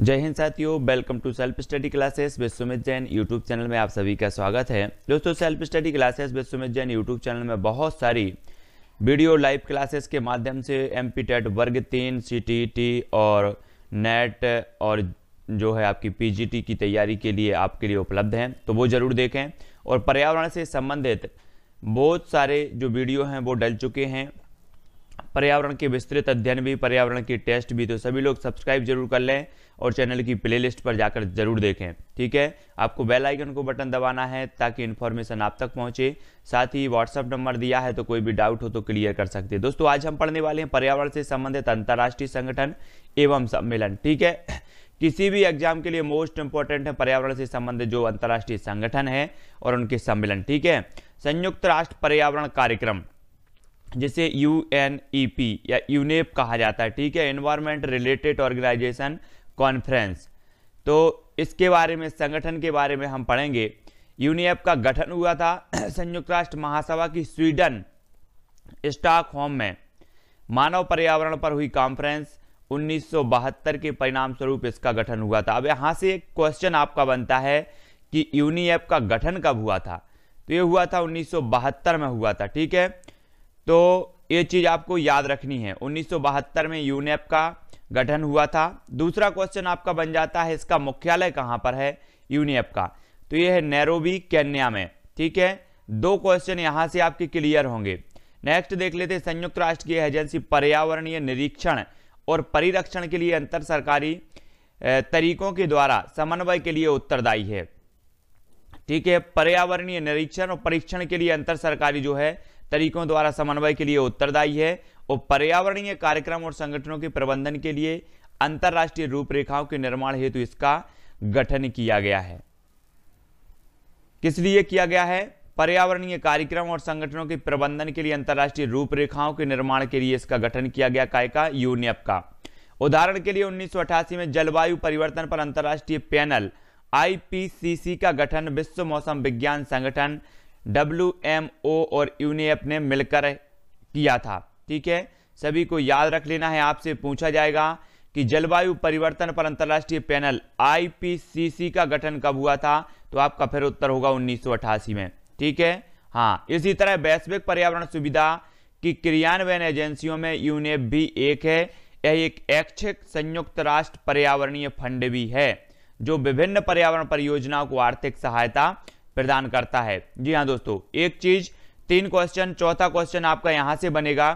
जय हिंद साथियों welcome to self study classes Vishwamit Sumit Jain YouTube channel में आप सभी का स्वागत है दोस्तों self study classes Vishwamit Sumit Jain YouTube channel में बहुत सारी वीडियो लाइव क्लासेस के माध्यम से एम पी टेट वर्ग तीन सी टी टी और नेट और जो है आपकी पी जी टी की तैयारी के लिए आपके लिए उपलब्ध हैं तो वो ज़रूर देखें और पर्यावरण से संबंधित बहुत सारे जो वीडियो हैं वो डल चुके हैं पर्यावरण के विस्तृत अध्ययन भी पर्यावरण के टेस्ट भी तो सभी लोग सब्सक्राइब जरूर कर लें और चैनल की प्लेलिस्ट पर जाकर जरूर देखें ठीक है आपको बेल आइकन को बटन दबाना है ताकि इन्फॉर्मेशन आप तक पहुंचे साथ ही व्हाट्सअप नंबर दिया है तो कोई भी डाउट हो तो क्लियर कर सकते हैं दोस्तों आज हम पढ़ने वाले हैं पर्यावरण से संबंधित अंतर्राष्ट्रीय संगठन एवं सम्मेलन ठीक है किसी भी एग्जाम के लिए मोस्ट इंपॉर्टेंट है पर्यावरण से संबंधित जो अंतर्राष्ट्रीय संगठन है और उनके सम्मेलन ठीक है संयुक्त राष्ट्र पर्यावरण कार्यक्रम जिसे यू एन ई पी या यूनेप e कहा जाता है ठीक है एनवायरमेंट रिलेटेड ऑर्गेनाइजेशन कॉन्फ्रेंस तो इसके बारे में संगठन के बारे में हम पढ़ेंगे यूनिएप e का गठन हुआ था संयुक्त राष्ट्र महासभा की स्वीडन स्टॉकहोम में मानव पर्यावरण पर हुई कॉन्फ्रेंस 1972 के परिणाम स्वरूप इसका गठन हुआ था अब यहाँ से एक क्वेश्चन आपका बनता है कि यूनिएप e का गठन कब हुआ था तो ये हुआ था 1972 में हुआ था ठीक है तो ये चीज़ आपको याद रखनी है 1972 में यूनेप का गठन हुआ था दूसरा क्वेश्चन आपका बन जाता है इसका मुख्यालय कहाँ पर है यूनेप का तो ये है नैरोबी केन्या में ठीक है दो क्वेश्चन यहाँ से आपके क्लियर होंगे नेक्स्ट देख लेते हैं संयुक्त राष्ट्र की एजेंसी पर्यावरणीय निरीक्षण और परिरक्षण के लिए अंतर सरकारी तरीकों के द्वारा समन्वय के लिए उत्तरदायी है ठीक है पर्यावरणीय निरीक्षण और परीक्षण के लिए अंतर सरकारी जो है तरीकों द्वारा समन्वय के लिए उत्तरदायी है और पर्यावरणीय कार्यक्रम और संगठनों के प्रबंधन के लिए अंतर्राष्ट्रीय रूपरेखाओं के निर्माण हेतु इसका गठन किया गया है किस लिए किया गया है पर्यावरणीय कार्यक्रम और संगठनों के प्रबंधन के लिए अंतर्राष्ट्रीय रूपरेखाओं के निर्माण के लिए इसका गठन किया गया काय का यूनियप का उदाहरण के लिए उन्नीस में जलवायु परिवर्तन पर अंतर्राष्ट्रीय पैनल आईपीसीसी का गठन विश्व मौसम विज्ञान संगठन डब्ल्यू एम ओ और यूनिएफ ने मिलकर किया था ठीक है सभी को याद रख लेना है आपसे पूछा जाएगा कि जलवायु परिवर्तन पर अंतर्राष्ट्रीय पैनल आईपीसीसी का गठन कब हुआ था तो आपका फिर उत्तर होगा 1988 में ठीक है हाँ इसी तरह वैश्विक पर्यावरण सुविधा की क्रियान्वयन एजेंसियों में यूनेप भी एक है यह एक ऐच्छिक संयुक्त राष्ट्र पर्यावरणीय फंड भी है जो विभिन्न पर्यावरण परियोजनाओं को आर्थिक सहायता प्रदान करता है जी हाँ दोस्तों एक चीज तीन क्वेश्चन चौथा क्वेश्चन आपका यहाँ से बनेगा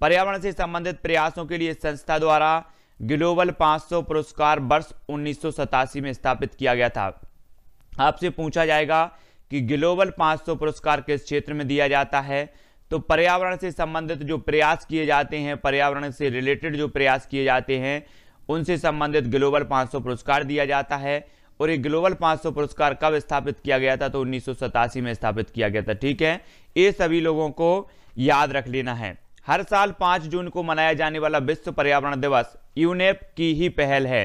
पर्यावरण से संबंधित प्रयासों के लिए संस्था द्वारा ग्लोबल 500 पुरस्कार वर्ष उन्नीस में स्थापित किया गया था आपसे पूछा जाएगा कि ग्लोबल 500 पुरस्कार किस क्षेत्र में दिया जाता है तो पर्यावरण से संबंधित जो प्रयास किए जाते हैं पर्यावरण से रिलेटेड जो प्रयास किए जाते हैं उनसे संबंधित ग्लोबल 500 पुरस्कार दिया जाता है और ये ग्लोबल 500 पुरस्कार कब स्थापित किया गया था तो उन्नीस में स्थापित किया गया था ठीक है ये सभी लोगों को याद रख लेना है हर साल 5 जून को मनाया जाने वाला विश्व पर्यावरण दिवस यूनेप की ही पहल है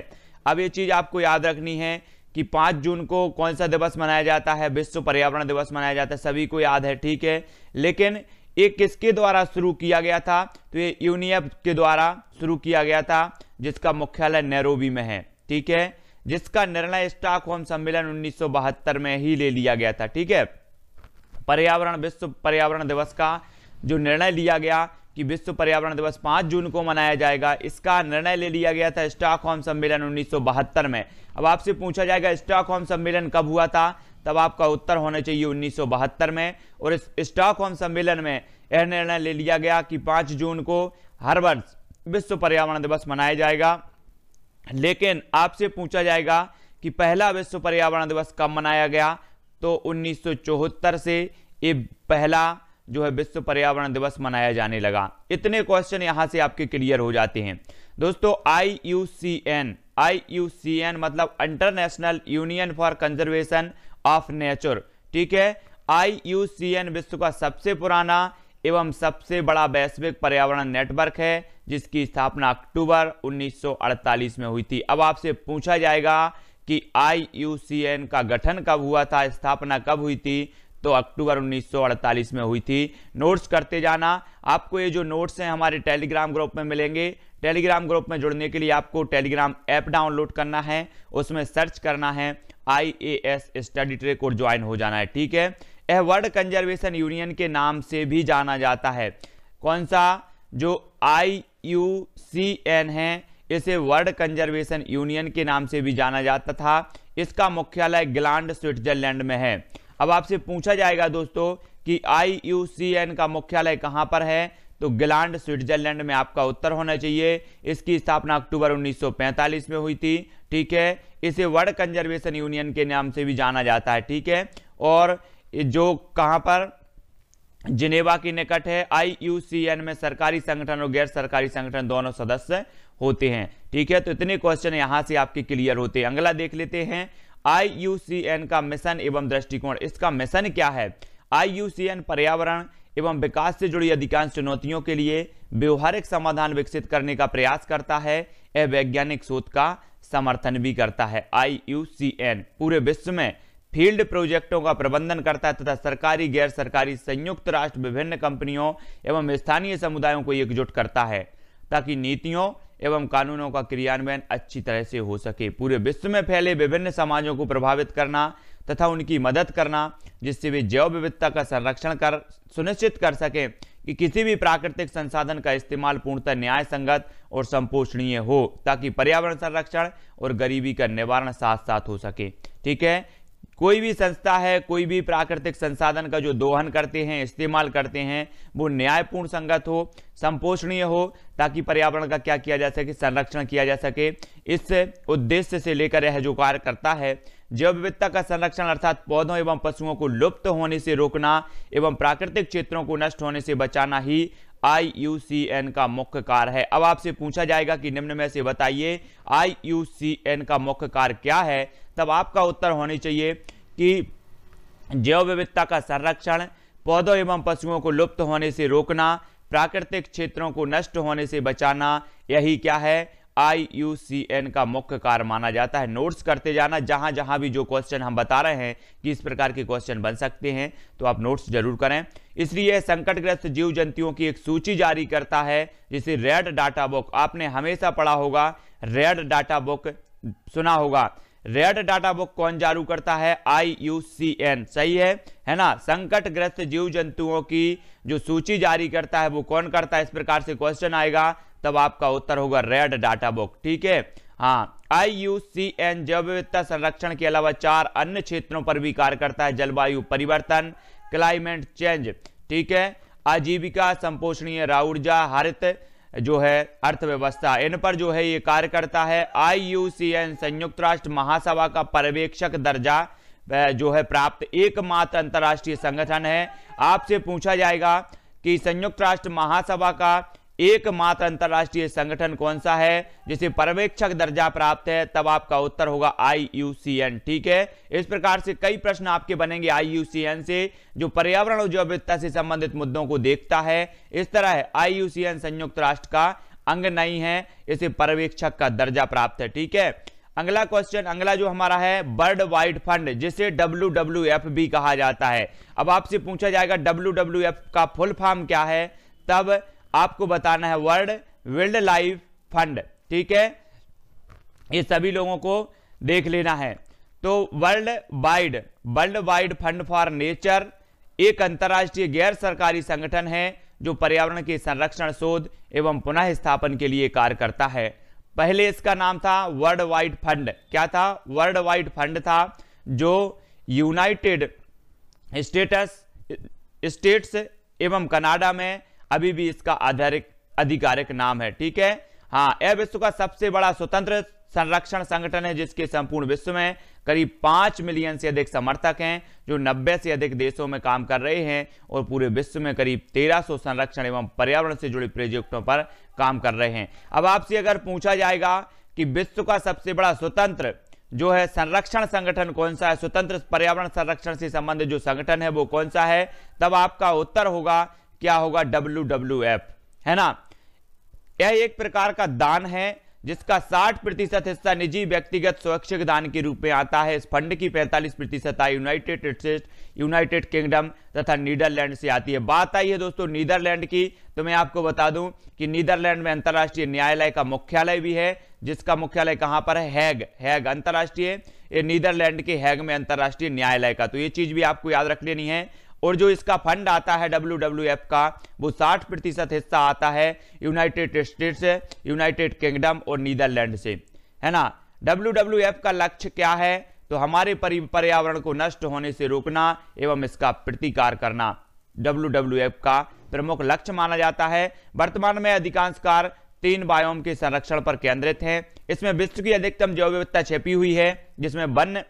अब ये चीज़ आपको याद रखनी है कि 5 जून को कौन सा दिवस मनाया जाता है विश्व पर्यावरण दिवस मनाया जाता है सभी को याद है ठीक है लेकिन ये किसके द्वारा शुरू किया गया था तो ये यूनियप के द्वारा शुरू किया गया था जिसका मुख्यालय नैरोबी में है ठीक है जिसका निर्णय स्टॉकहोम सम्मेलन 1972 में ही ले लिया गया था ठीक है पर्यावरण विश्व पर्यावरण दिवस का जो निर्णय लिया गया कि विश्व पर्यावरण दिवस 5 जून को मनाया जाएगा इसका निर्णय ले लिया गया था स्टॉकहोम सम्मेलन 1972 में अब आपसे पूछा जाएगा स्टॉकहोम सम्मेलन कब हुआ था तब आपका उत्तर होना चाहिए उन्नीस में और इस स्टॉकहोम सम्मेलन में यह निर्णय ले लिया गया कि पाँच जून को हर वर्ष विश्व पर्यावरण दिवस मनाया जाएगा लेकिन आपसे पूछा जाएगा कि पहला विश्व पर्यावरण दिवस कब मनाया गया तो उन्नीस से ये पहला जो है विश्व पर्यावरण दिवस मनाया जाने लगा इतने क्वेश्चन यहां से आपके क्लियर हो जाते हैं दोस्तों I U C N I U C N मतलब International Union for Conservation of Nature ठीक है आई यू सी एन विश्व का सबसे पुराना एवं सबसे बड़ा वैश्विक पर्यावरण नेटवर्क है जिसकी स्थापना अक्टूबर 1948 में हुई थी अब आपसे पूछा जाएगा कि आई का गठन कब हुआ था स्थापना कब हुई थी तो अक्टूबर 1948 में हुई थी नोट्स करते जाना आपको ये जो नोट्स हैं हमारे टेलीग्राम ग्रुप में मिलेंगे टेलीग्राम ग्रुप में जुड़ने के लिए आपको टेलीग्राम ऐप डाउनलोड करना है उसमें सर्च करना है आई स्टडी ट्रेक और ज्वाइन हो जाना है ठीक है यह वर्ल्ड कंजर्वेशन यूनियन के नाम से भी जाना जाता है कौन सा जो आई यू सी एन है इसे वर्ल्ड कंजर्वेशन यूनियन के नाम से भी जाना जाता था इसका मुख्यालय ग्लैंड स्विट्जरलैंड में है अब आपसे पूछा जाएगा दोस्तों कि आई यू सी एन का मुख्यालय कहाँ पर है तो ग्लैंड स्विट्जरलैंड में आपका उत्तर होना चाहिए इसकी स्थापना अक्टूबर 1945 में हुई थी ठीक है इसे वर्ल्ड कंजर्वेशन यूनियन के नाम से भी जाना जाता है ठीक है और जो कहाँ पर जिनेवा के निकट है आईयूसीएन में सरकारी संगठन और गैर सरकारी संगठन दोनों सदस्य होते हैं ठीक है तो इतने क्वेश्चन यहां से आपके क्लियर होते हैं अगला देख लेते हैं आईयूसीएन का मिशन एवं दृष्टिकोण इसका मिशन क्या है आईयूसीएन पर्यावरण एवं विकास से जुड़ी अधिकांश चुनौतियों के लिए व्यवहारिक समाधान विकसित करने का प्रयास करता है यह वैज्ञानिक शोध का समर्थन भी करता है आई पूरे विश्व में फील्ड प्रोजेक्टों का प्रबंधन करता है तथा सरकारी गैर सरकारी संयुक्त राष्ट्र विभिन्न कंपनियों एवं स्थानीय समुदायों को एकजुट करता है ताकि नीतियों एवं कानूनों का क्रियान्वयन अच्छी तरह से हो सके पूरे विश्व में फैले विभिन्न समाजों को प्रभावित करना तथा उनकी मदद करना जिससे वे जैव विविधता का संरक्षण कर सुनिश्चित कर सकें कि किसी भी प्राकृतिक संसाधन का इस्तेमाल पूर्णतः न्याय संगत और संपोषणीय हो ताकि पर्यावरण संरक्षण और गरीबी का निवारण साथ साथ हो सके ठीक है कोई भी संस्था है कोई भी प्राकृतिक संसाधन का जो दोहन करते हैं इस्तेमाल करते हैं वो न्यायपूर्ण संगत हो संपोषणीय हो ताकि पर्यावरण का क्या किया जा सके संरक्षण किया जा सके इस उद्देश्य से लेकर यह जो कार्य करता है जैव विविधता का संरक्षण अर्थात पौधों एवं पशुओं को लुप्त होने से रोकना एवं प्राकृतिक क्षेत्रों को नष्ट होने से बचाना ही आई का मुख्य कार है अब आपसे पूछा जाएगा कि निम्न में से बताइए आई का मुख्य कार क्या है तब आपका उत्तर होना चाहिए कि जैव विविधता का संरक्षण पौधों एवं पशुओं को लुप्त होने से रोकना प्राकृतिक क्षेत्रों को नष्ट होने से बचाना यही क्या है आई का मुख्य कार्य माना जाता है नोट्स करते जाना जहां जहां भी जो क्वेश्चन हम बता रहे हैं कि इस प्रकार के क्वेश्चन बन सकते हैं तो आप नोट्स जरूर करें इसलिए संकटग्रस्त जीव जंतुओं की एक सूची जारी करता है जिसे रेड डाटा बुक आपने हमेशा पढ़ा होगा रेड डाटा बुक सुना होगा रेड डाटा बुक कौन जारू करता है आई सही है है ना संकटग्रस्त जीव जंतुओं की जो सूची जारी करता है वो कौन करता है इस प्रकार से क्वेश्चन आएगा तब आपका उत्तर होगा रेड डाटा बुक ठीक है हाँ आई यू सी एन जैव विविधता संरक्षण के अलावा चार अन्य क्षेत्रों पर भी कार्य करता है जलवायु परिवर्तन क्लाइमेट चेंज ठीक है आजीविका संपोषणीय राउर्जा हरित जो है अर्थव्यवस्था इन पर जो है ये कार्य करता है आई यू सी एन संयुक्त राष्ट्र महासभा का पर्यवेक्षक दर्जा जो है प्राप्त एकमात्र अंतर्राष्ट्रीय संगठन है आपसे पूछा जाएगा कि संयुक्त राष्ट्र महासभा का एकमात्र अंतर्राष्ट्रीय संगठन कौन सा है जिसे पर्यवेक्षक दर्जा प्राप्त है तब आपका उत्तर होगा आई ठीक है इस प्रकार से कई प्रश्न आपके बनेंगे आई से जो पर्यावरण और जैविकता से संबंधित मुद्दों को देखता है इस तरह आई संयुक्त राष्ट्र का अंग नहीं है इसे पर्यवेक्षक का दर्जा प्राप्त है ठीक है अगला क्वेश्चन अगला जो हमारा है बर्ड वाइड फंड जिसे डब्ल्यू भी कहा जाता है अब आपसे पूछा जाएगा डब्ल्यू का फुल फॉर्म क्या है तब आपको बताना है वर्ल्ड वर्ल्ड लाइफ फंड ठीक है ये सभी लोगों को देख लेना है तो world wide world wide fund for nature एक अंतर्राष्ट्रीय गैर सरकारी संगठन है जो पर्यावरण के संरक्षण शोध एवं पुनः स्थापन के लिए कार्य करता है पहले इसका नाम था वर्ल्ड वाइड फंड क्या था वर्ल्ड वाइड फंड था जो यूनाइटेड स्टेटस स्टेट्स एवं कनाडा में अभी भी इसका आधारिक आधिकारिक नाम है ठीक है हाँ यह विश्व का सबसे बड़ा स्वतंत्र संरक्षण संगठन है जिसके संपूर्ण विश्व में करीब पांच मिलियन से अधिक समर्थक हैं जो नब्बे से अधिक देशों में काम कर रहे हैं और पूरे विश्व में करीब 1300 संरक्षण एवं पर्यावरण से जुड़े प्रोजेक्टों पर काम कर रहे हैं अब आपसे अगर पूछा जाएगा कि विश्व का सबसे बड़ा स्वतंत्र जो है संरक्षण संगठन कौन सा है स्वतंत्र पर्यावरण संरक्षण से संबंधित जो संगठन है वो कौन सा है तब आपका उत्तर होगा क्या होगा डब्ल्यू डब्ल्यू एफ है ना यह एक प्रकार का दान है जिसका 60 प्रतिशत हिस्सा निजी व्यक्तिगत स्वैच्छिक दान के रूप में आता है इस फंड की 45 प्रतिशत आई यूनाइटेड स्टेट यूनाइटेड किंगडम तथा नीदरलैंड से आती है बात आई है दोस्तों नीदरलैंड की तो मैं आपको बता दूं कि नीदरलैंड में अंतर्राष्ट्रीय न्यायालय का मुख्यालय भी है जिसका मुख्यालय कहां पर है हैग हैग अंतर्राष्ट्रीय नीदरलैंड के हैग में अंतर्राष्ट्रीय न्यायालय का तो ये चीज भी आपको याद रख लेनी है और जो इसका फंड आता है डब्ल्यू का वो 60 प्रतिशत हिस्सा आता है यूनाइटेड स्टेट से यूनाइटेड किंगडम और नीदरलैंड से है ना डब्ल्यू का लक्ष्य क्या है तो हमारे पर्यावरण को नष्ट होने से रोकना एवं इसका प्रतिकार करना डब्ल्यू का प्रमुख लक्ष्य माना जाता है वर्तमान में अधिकांश कार तीन बायोम के संरक्षण पर केंद्रित हैं इसमें विश्व की अधिकतम जैव विविधता छिपी हुई है जिसमें वन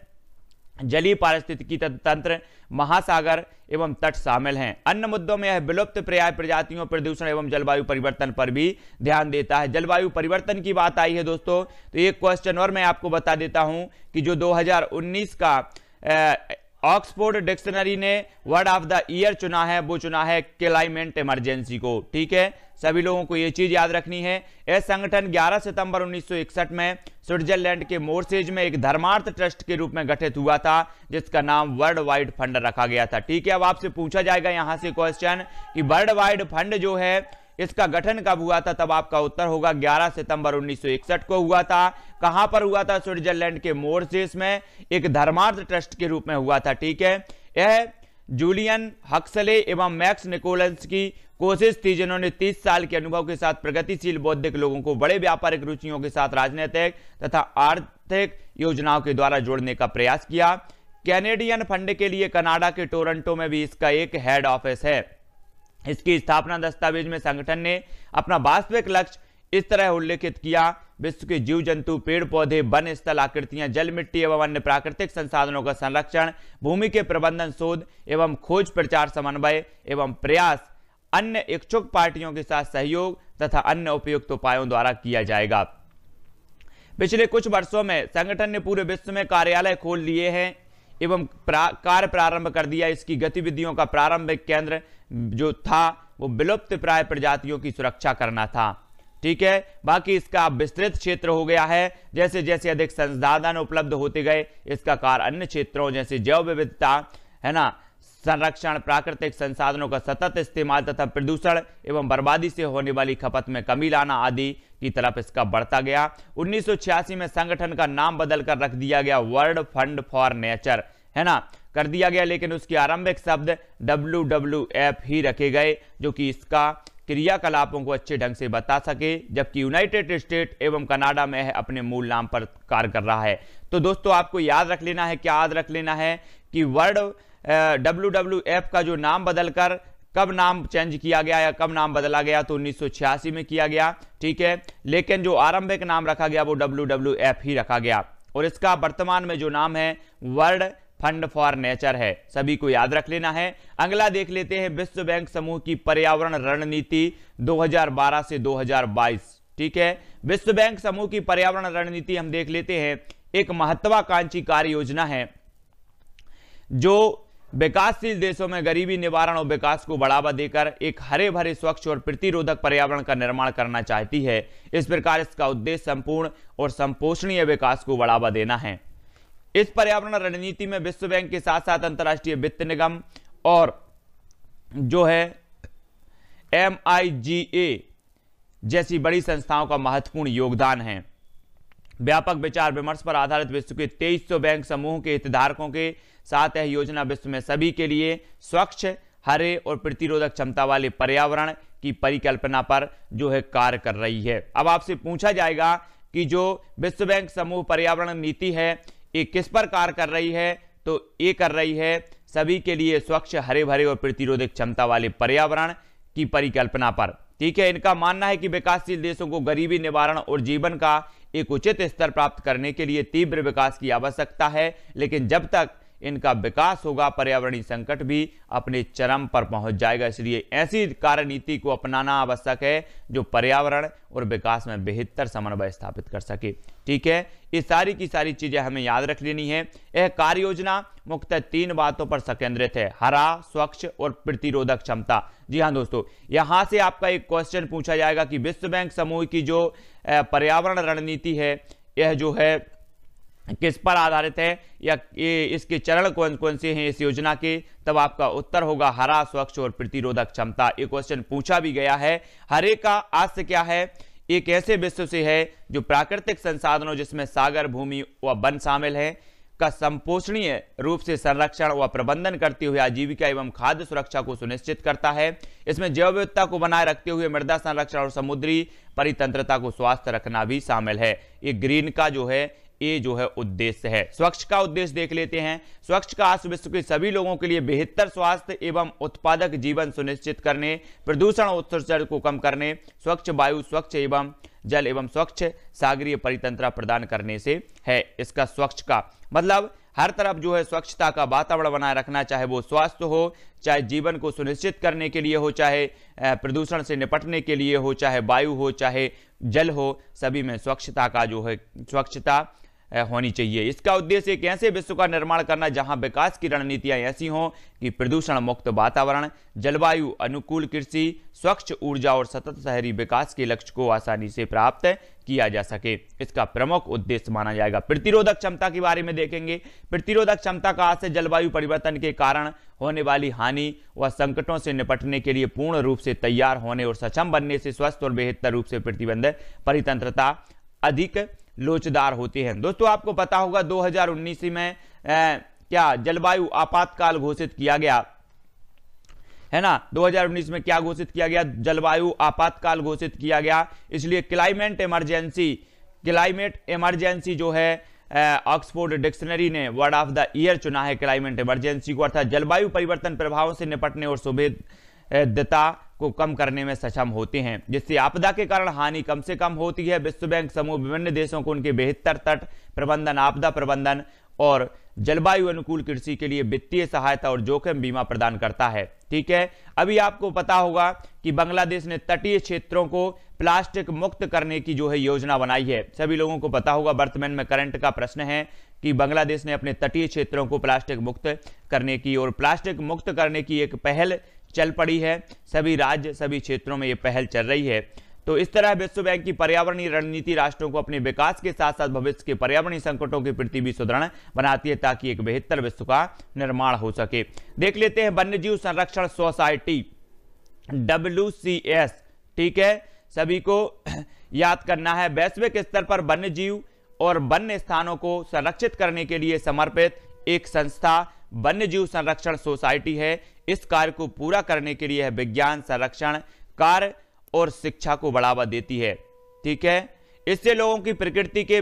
जलीय पारिस्थितिकी तंत्र महासागर एवं तट शामिल हैं अन्य मुद्दों में यह विलुप्त पर्याय प्रजातियों प्रदूषण एवं जलवायु परिवर्तन पर भी ध्यान देता है जलवायु परिवर्तन की बात आई है दोस्तों तो एक क्वेश्चन और मैं आपको बता देता हूं कि जो 2019 का ऑक्सफोर्ड डिक्शनरी ने वर्ड ऑफ द ईयर चुना है वो चुना है क्लाइमेट इमरजेंसी को ठीक है सभी लोगों को ये चीज याद रखनी है यह संगठन 11 सितंबर 1961 में स्विट्जरलैंड के मोरसेज में एक धर्मार्थ ट्रस्ट के रूप में गठित हुआ था जिसका नाम वर्ल्ड वाइड फंड रखा गया था ठीक है अब आपसे पूछा जाएगा यहां से क्वेश्चन कि वर्ल्ड वाइड फंड जो है इसका गठन कब हुआ था तब आपका उत्तर होगा 11 सितंबर 1961 को हुआ था कहां पर हुआ था स्विट्जरलैंड के मोरसेस में एक धर्मार्थ ट्रस्ट के रूप में हुआ था ठीक है यह जूलियन हक्सले एवं मैक्स निकोलस की कोशिश थी जिन्होंने 30 साल के अनुभव के साथ प्रगतिशील बौद्धिक लोगों को बड़े व्यापारिक रुचियों के साथ राजनीतिक तथा आर्थिक योजनाओं के द्वारा जोड़ने का प्रयास किया कैनेडियन फंड के लिए कनाडा के टोरंटो में भी इसका एक हेड ऑफिस है इसकी स्थापना दस्तावेज में संगठन ने अपना वास्तविक लक्ष्य इस तरह उल्लेखित किया विश्व के जीव जंतु पेड़ पौधे वन स्थल आकृतियां जल मिट्टी एवं अन्य प्राकृतिक संसाधनों का संरक्षण भूमि के प्रबंधन शोध एवं खोज प्रचार समन्वय एवं प्रयास अन्य इच्छुक पार्टियों के साथ सहयोग तथा अन्य उपयुक्त उपायों द्वारा किया जाएगा पिछले कुछ वर्षों में संगठन ने पूरे विश्व में कार्यालय खोल लिए हैं एवं प्रा, कार्य प्रारंभ कर दिया इसकी गतिविधियों का प्रारंभिक केंद्र जो था वो विलुप्त प्राय प्रजातियों की सुरक्षा करना था ठीक है बाकी इसका विस्तृत क्षेत्र हो गया है जैसे जैसे अधिक संसाधन उपलब्ध होते गए इसका कार अन्य क्षेत्रों जैसे जैव विविधता है ना संरक्षण प्राकृतिक संसाधनों का सतत इस्तेमाल तथा प्रदूषण एवं बर्बादी से होने वाली खपत में कमी लाना आदि की तरफ इसका बढ़ता गया उन्नीस में संगठन का नाम बदलकर रख दिया गया वर्ल्ड फंड फॉर नेचर है ना कर दिया गया लेकिन उसके आरंभिक शब्द डब्ल्यू ही रखे गए जो कि इसका क्रियाकलापों को अच्छे ढंग से बता सके जबकि यूनाइटेड स्टेट एवं कनाडा में अपने मूल नाम पर कार्य कर रहा है तो दोस्तों आपको याद रख लेना है क्या याद रख लेना है कि वर्ल्ड डब्ल्यू डब्ल्यू एफ का जो नाम बदलकर कब नाम चेंज किया गया या कब नाम बदला गया तो छियासी में किया गया ठीक है लेकिन जो आरंभिक नाम रखा गया वो डब्ल्यू डब्ल्यू एफ ही रखा गया और इसका वर्तमान में जो नाम है वर्ल्ड फंड फॉर नेचर है सभी को याद रख लेना है अगला देख लेते हैं विश्व बैंक समूह की पर्यावरण रणनीति 2012 से 2022 ठीक है विश्व बैंक समूह की पर्यावरण रणनीति हम देख लेते हैं एक महत्वाकांक्षी कार्य योजना है जो विकासशील देशों में गरीबी निवारण और विकास को बढ़ावा देकर एक हरे भरे स्वच्छ और प्रतिरोधक पर्यावरण का निर्माण करना चाहती है इस प्रकार इसका उद्देश्य संपूर्ण और संपोषणीय विकास को बढ़ावा देना है इस पर्यावरण रणनीति में विश्व बैंक के साथ साथ अंतर्राष्ट्रीय वित्त निगम और जो है एम जैसी बड़ी संस्थाओं का महत्वपूर्ण योगदान है व्यापक विचार विमर्श पर आधारित विश्व के 2300 बैंक समूह के हितधारकों के साथ यह योजना विश्व में सभी के लिए स्वच्छ हरे और प्रतिरोधक क्षमता वाले पर्यावरण की परिकल्पना पर जो है कार्य कर रही है अब आपसे पूछा जाएगा कि जो विश्व बैंक समूह पर्यावरण नीति है ये किस पर कार्य कर रही है तो ये कर रही है सभी के लिए स्वच्छ हरे भरे और प्रतिरोधक क्षमता वाले पर्यावरण की परिकल्पना पर ठीक है इनका मानना है कि विकासशील देशों को गरीबी निवारण और जीवन का एक उचित स्तर प्राप्त करने के लिए तीव्र विकास की आवश्यकता है लेकिन जब तक इनका विकास होगा पर्यावरणीय संकट भी अपने चरम पर पहुंच जाएगा इसलिए ऐसी कार्य नीति को अपनाना आवश्यक है जो पर्यावरण और विकास में बेहतर समन्वय स्थापित कर सके ठीक है ये सारी की सारी चीज़ें हमें याद रख लेनी है यह कार्य योजना मुख्य तीन बातों पर संकेंद्रित है हरा स्वच्छ और प्रतिरोधक क्षमता जी हाँ दोस्तों यहाँ से आपका एक क्वेश्चन पूछा जाएगा कि विश्व बैंक समूह की जो पर्यावरण रणनीति है यह जो है किस पर आधारित है या इसके चरण कौन कौन से हैं इस योजना के तब आपका उत्तर होगा हरा स्वच्छ और प्रतिरोधक क्षमता ये क्वेश्चन पूछा भी गया है हरे का आस्त क्या है एक ऐसे विश्व से है जो प्राकृतिक संसाधनों जिसमें सागर भूमि व वन शामिल है का संपोषणीय रूप से संरक्षण व प्रबंधन करते हुए आजीविका एवं खाद्य सुरक्षा को सुनिश्चित करता है इसमें जैव विविधता को बनाए रखते हुए मृदा संरक्षण और समुद्री परितंत्रता को स्वास्थ्य रखना भी शामिल है ये ग्रीन का जो है ये जो है उद्देश्य है स्वच्छ का उद्देश्य देख लेते हैं स्वच्छ का विश्व के सभी लोगों के लिए बेहतर स्वास्थ्य एवं उत्पादक जीवन सुनिश्चित करने प्रदूषण उत्सर्जन को कम करने स्वच्छ वायु स्वच्छ एवं जल एवं स्वच्छ सागरीय परितंत्र प्रदान करने से है इसका स्वच्छ का मतलब हर तरफ जो है स्वच्छता का वातावरण बनाए रखना चाहे वो स्वास्थ्य हो चाहे जीवन को सुनिश्चित करने के लिए हो चाहे प्रदूषण से निपटने के लिए हो चाहे वायु हो चाहे जल हो सभी में स्वच्छता का जो है स्वच्छता होनी चाहिए इसका उद्देश्य एक ऐसे विश्व का निर्माण करना जहां विकास की रणनीतियां ऐसी हों कि प्रदूषण मुक्त वातावरण जलवायु अनुकूल कृषि स्वच्छ ऊर्जा और सतत शहरी विकास के लक्ष्य को आसानी से प्राप्त किया जा सके इसका प्रमुख उद्देश्य माना जाएगा प्रतिरोधक क्षमता के बारे में देखेंगे प्रतिरोधक क्षमता का आशय जलवायु परिवर्तन के कारण होने वाली हानि व संकटों से निपटने के लिए पूर्ण रूप से तैयार होने और सक्षम बनने से स्वस्थ और बेहतर रूप से प्रतिबंध परितंत्रता अधिक लोचदार होते हैं दोस्तों आपको पता होगा 2019 में ए, क्या जलवायु आपातकाल घोषित किया गया है ना 2019 में क्या घोषित किया गया जलवायु आपातकाल घोषित किया गया इसलिए क्लाइमेट इमरजेंसी क्लाइमेट इमरजेंसी जो है ऑक्सफोर्ड डिक्शनरी ने वर्ड ऑफ द ईयर चुना है क्लाइमेट इमरजेंसी को अर्थात जलवायु परिवर्तन प्रभावों से निपटने और सुभेदता को कम करने में सक्षम होते हैं जिससे आपदा के कारण हानि कम से कम होती है विश्व बैंक समूह विभिन्न देशों को उनके बेहतर तट प्रबंधन आपदा प्रबंधन और जलवायु अनुकूल कृषि के लिए वित्तीय सहायता और जोखिम बीमा प्रदान करता है ठीक है अभी आपको पता होगा कि बांग्लादेश ने तटीय क्षेत्रों को प्लास्टिक मुक्त करने की जो है योजना बनाई है सभी लोगों को पता होगा वर्तमान में करंट का प्रश्न है कि बांग्लादेश ने अपने तटीय क्षेत्रों को प्लास्टिक मुक्त करने की और प्लास्टिक मुक्त करने की एक पहल चल पड़ी है सभी राज्य सभी क्षेत्रों में ये पहल चल रही है तो इस तरह विश्व बैंक की पर्यावरणीय रणनीति राष्ट्रों को अपने विकास के साथ साथ भविष्य के पर्यावरणीय संकटों के प्रति भी सुदृढ़ बनाती है ताकि एक बेहतर विश्व का निर्माण हो सके देख लेते हैं वन्यजीव संरक्षण सोसाइटी डब्ल्यू ठीक है सभी को याद करना है वैश्विक स्तर पर वन्यजीव और वन्य स्थानों को संरक्षित करने के लिए समर्पित एक संस्था वन्यजीव संरक्षण सोसाइटी है इस कार्य को पूरा करने के लिए विज्ञान संरक्षण कार्य और शिक्षा को बढ़ावा देती है ठीक है इससे लोगों की प्रकृति के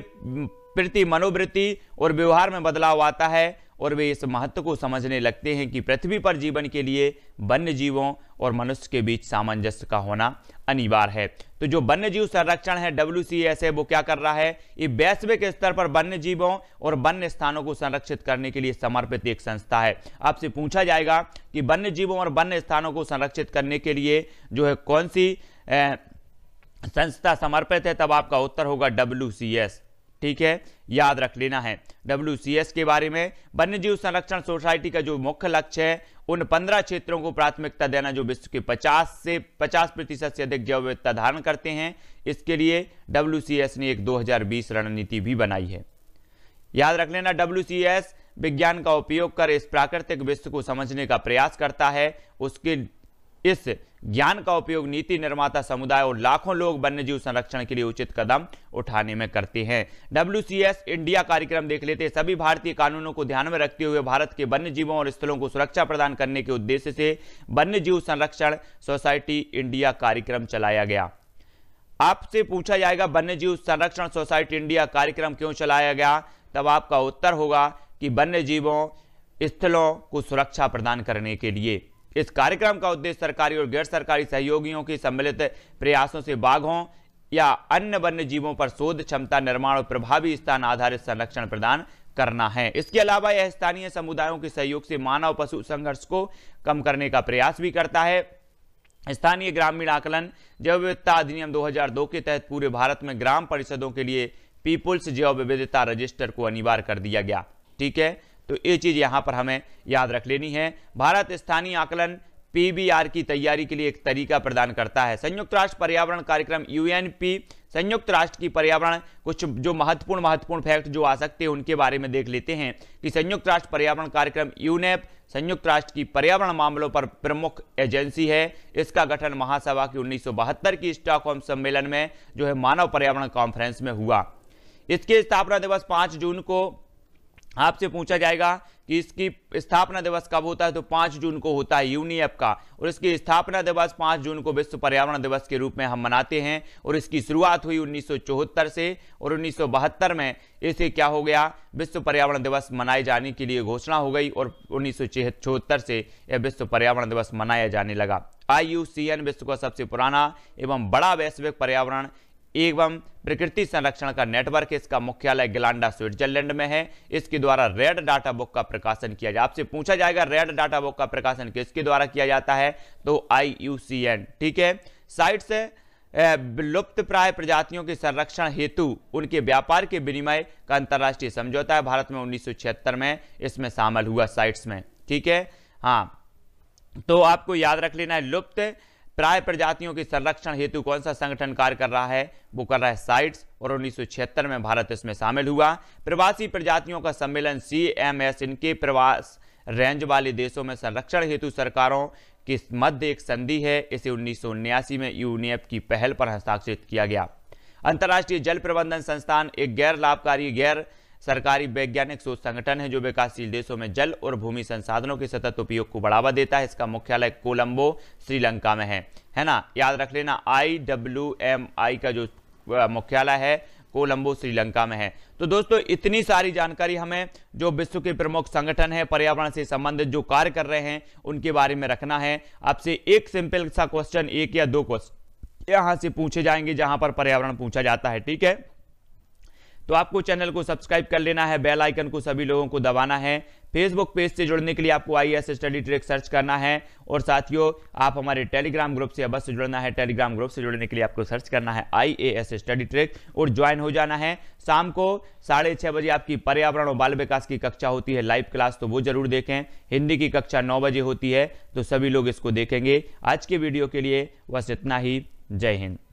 प्रति मनोवृत्ति और व्यवहार में बदलाव आता है और वे इस महत्व को समझने लगते हैं कि पृथ्वी पर जीवन के लिए वन्य जीवों और मनुष्य के बीच सामंजस्य का होना अनिवार्य है तो जो वन्य जीव संरक्षण है डब्ल्यू है वो क्या कर रहा है ये वैश्विक स्तर पर वन्य जीवों और वन्य स्थानों को संरक्षित करने के लिए समर्पित एक संस्था है आपसे पूछा जाएगा कि वन्य जीवों और वन्य स्थानों को संरक्षित करने के लिए जो है कौन सी ए, संस्था समर्पित है तब आपका उत्तर होगा डब्ल्यू सी एस ठीक है याद रख लेना है डब्ल्यू के बारे में वन्य जीव संरक्षण सोसाइटी का जो मुख्य लक्ष्य है उन पंद्रह क्षेत्रों को प्राथमिकता देना जो विश्व के 50 से 50 प्रतिशत से अधिक जैव विविधता धारण करते हैं इसके लिए डब्ल्यू ने एक 2020 रणनीति भी बनाई है याद रख लेना डब्ल्यू विज्ञान का उपयोग कर इस प्राकृतिक विश्व को समझने का प्रयास करता है उसके इस ज्ञान का उपयोग नीति निर्माता समुदाय और लाखों लोग वन्यजीव संरक्षण के लिए उचित कदम उठाने में करते हैं डब्ल्यू इंडिया कार्यक्रम देख लेते सभी भारतीय कानूनों को ध्यान में रखते हुए भारत के वन्य जीवों और स्थलों को सुरक्षा प्रदान करने के उद्देश्य से वन्य जीव संरक्षण सोसाइटी इंडिया कार्यक्रम चलाया गया आपसे पूछा जाएगा वन्यजीव संरक्षण सोसाइटी इंडिया कार्यक्रम क्यों चलाया गया तब आपका उत्तर होगा कि वन्यजीवों स्थलों को सुरक्षा प्रदान करने के लिए इस कार्यक्रम का उद्देश्य सरकारी और गैर सरकारी सहयोगियों की सम्मिलित प्रयासों से बाघों या अन्य वन्य जीवों पर शोध क्षमता निर्माण और प्रभावी स्थान आधारित संरक्षण प्रदान करना है इसके अलावा यह स्थानीय समुदायों के सहयोग से मानव पशु संघर्ष को कम करने का प्रयास भी करता है स्थानीय ग्रामीण आकलन जैव विविधता अधिनियम 2002 के तहत पूरे भारत में ग्राम परिषदों के लिए पीपुल्स जैव विविधता रजिस्टर को अनिवार्य कर दिया गया ठीक है तो ये चीज़ यहाँ पर हमें याद रख लेनी है भारत स्थानीय आकलन पीबीआर की तैयारी के लिए एक तरीका प्रदान करता है संयुक्त राष्ट्र पर्यावरण कार्यक्रम यूएनपी संयुक्त राष्ट्र की पर्यावरण कुछ जो महत्वपूर्ण महत्वपूर्ण फैक्ट जो आ सकते हैं उनके बारे में देख लेते हैं कि संयुक्त राष्ट्र पर्यावरण कार्यक्रम यूनेप संयुक्त राष्ट्र की पर्यावरण मामलों पर प्रमुख एजेंसी है इसका गठन महासभा की उन्नीस की स्टॉकहोम सम्मेलन में जो है मानव पर्यावरण कॉन्फ्रेंस में हुआ इसके स्थापना दिवस पाँच जून को आपसे पूछा जाएगा कि इसकी स्थापना दिवस कब होता है तो पाँच जून को होता है यूनिएफ का और इसकी स्थापना दिवस पाँच जून को विश्व पर्यावरण दिवस के रूप में हम मनाते हैं और इसकी शुरुआत हुई उन्नीस से और उन्नीस में इसे क्या हो गया विश्व पर्यावरण दिवस मनाए जाने के लिए घोषणा हो गई और उन्नीस से यह विश्व पर्यावरण दिवस मनाया जाने लगा आई विश्व का सबसे पुराना एवं बड़ा वैश्विक पर्यावरण एवं प्रकृति संरक्षण का नेटवर्क इसका मुख्यालय गिलांडा स्विट्जरलैंड में है इसके द्वारा रेड डाटा बुक का प्रकाशन किया जाए आपसे पूछा जाएगा रेड डाटा बुक का प्रकाशन किसके द्वारा किया जाता है तो आई ठीक है से लुप्त प्राय प्रजातियों के संरक्षण हेतु उनके व्यापार के विनिमय का अंतर्राष्ट्रीय समझौता है भारत में उन्नीस में इसमें शामिल हुआ साइट्स में ठीक है हाँ तो आपको याद रख लेना है लुप्त प्राय प्रजातियों के संरक्षण हेतु कौन सा संगठन कार्य कर रहा है वो कर रहा है साइट्स और उन्नीस में भारत इसमें शामिल हुआ प्रवासी प्रजातियों का सम्मेलन सी एम एस इनके प्रवास रेंज वाले देशों में संरक्षण हेतु सरकारों के मध्य एक संधि है इसे उन्नीस में यूनियप की पहल पर हस्ताक्षरित किया गया अंतर्राष्ट्रीय जल प्रबंधन संस्थान एक गैर लाभकारी गैर सरकारी वैज्ञानिक शोध संगठन है जो विकासशील देशों में जल और भूमि संसाधनों के सतत उपयोग को बढ़ावा देता है इसका मुख्यालय कोलंबो श्रीलंका में है है ना याद रख लेना आई डब्ल्यू एम आई का जो मुख्यालय है कोलंबो श्रीलंका में है तो दोस्तों इतनी सारी जानकारी हमें जो विश्व के प्रमुख संगठन है पर्यावरण से संबंधित जो कार्य कर रहे हैं उनके बारे में रखना है आपसे एक सिंपल सा क्वेश्चन एक या दो क्वेश्चन यहां से पूछे जाएंगे जहां पर पर्यावरण पूछा जाता है ठीक है तो आपको चैनल को सब्सक्राइब कर लेना है बेल आइकन को सभी लोगों को दबाना है फेसबुक पेज से जुड़ने के लिए आपको I S study trick search करना है और साथियों आप हमारे टेलीग्राम ग्रुप से अवश्य जुड़ना है टेलीग्राम ग्रुप से जुड़ने के लिए आपको सर्च करना है I A S study trick और ज्वाइन हो जाना है शाम को साढ़े छः बजे आपकी पर्यावरण और बाल विकास की कक्षा होती है लाइव क्लास तो वो जरूर देखें हिंदी की कक्षा नौ बजे होती है तो सभी लोग इसको देखेंगे आज के वीडियो के लिए बस इतना ही जय हिंद